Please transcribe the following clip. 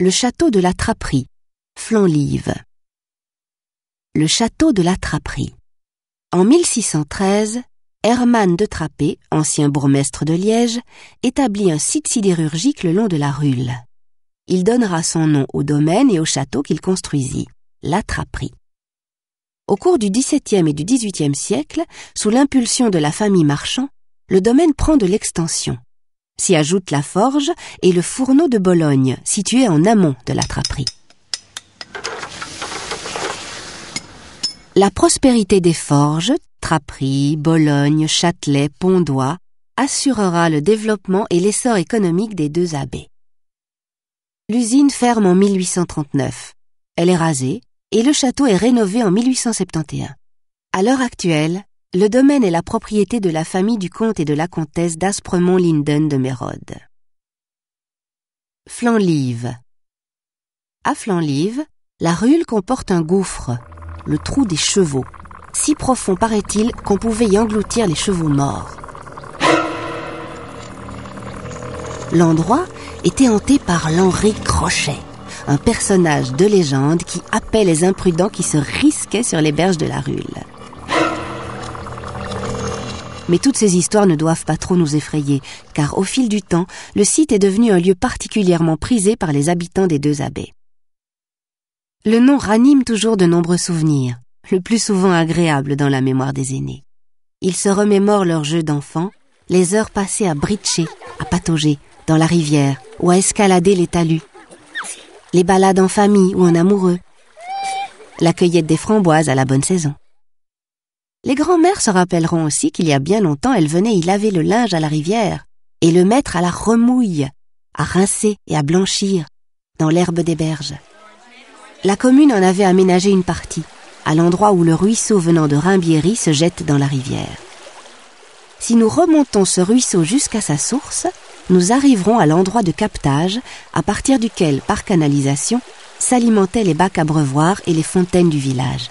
Le château de la Traperie, Flanlive. Le château de la Traperie. En 1613, Hermann de Trappé, ancien bourgmestre de Liège, établit un site sidérurgique le long de la Rulle. Il donnera son nom au domaine et au château qu'il construisit, la Traperie. Au cours du XVIIe et du XVIIIe siècle, sous l'impulsion de la famille Marchand, le domaine prend de l'extension s'y ajoutent la forge et le fourneau de Bologne, situé en amont de la traperie. La prospérité des forges, Traperie, Bologne, Châtelet, Pondois, assurera le développement et l'essor économique des deux abbés. L'usine ferme en 1839. Elle est rasée et le château est rénové en 1871. À l'heure actuelle, le domaine est la propriété de la famille du comte et de la comtesse d'Aspremont-Linden de Mérode. Flanlive. À Flanlive, la ruelle comporte un gouffre, le trou des chevaux, si profond paraît-il qu'on pouvait y engloutir les chevaux morts. L'endroit était hanté par l'Henri Crochet, un personnage de légende qui appelait les imprudents qui se risquaient sur les berges de la ruelle. Mais toutes ces histoires ne doivent pas trop nous effrayer, car au fil du temps, le site est devenu un lieu particulièrement prisé par les habitants des deux abbés. Le nom ranime toujours de nombreux souvenirs, le plus souvent agréables dans la mémoire des aînés. Ils se remémorent leurs jeux d'enfants, les heures passées à britcher, à patauger, dans la rivière, ou à escalader les talus, les balades en famille ou en amoureux, la cueillette des framboises à la bonne saison. Les grands-mères se rappelleront aussi qu'il y a bien longtemps, elles venaient y laver le linge à la rivière et le mettre à la remouille, à rincer et à blanchir dans l'herbe des berges. La commune en avait aménagé une partie, à l'endroit où le ruisseau venant de Rimbieri se jette dans la rivière. Si nous remontons ce ruisseau jusqu'à sa source, nous arriverons à l'endroit de captage à partir duquel, par canalisation, s'alimentaient les bacs à brevoir et les fontaines du village.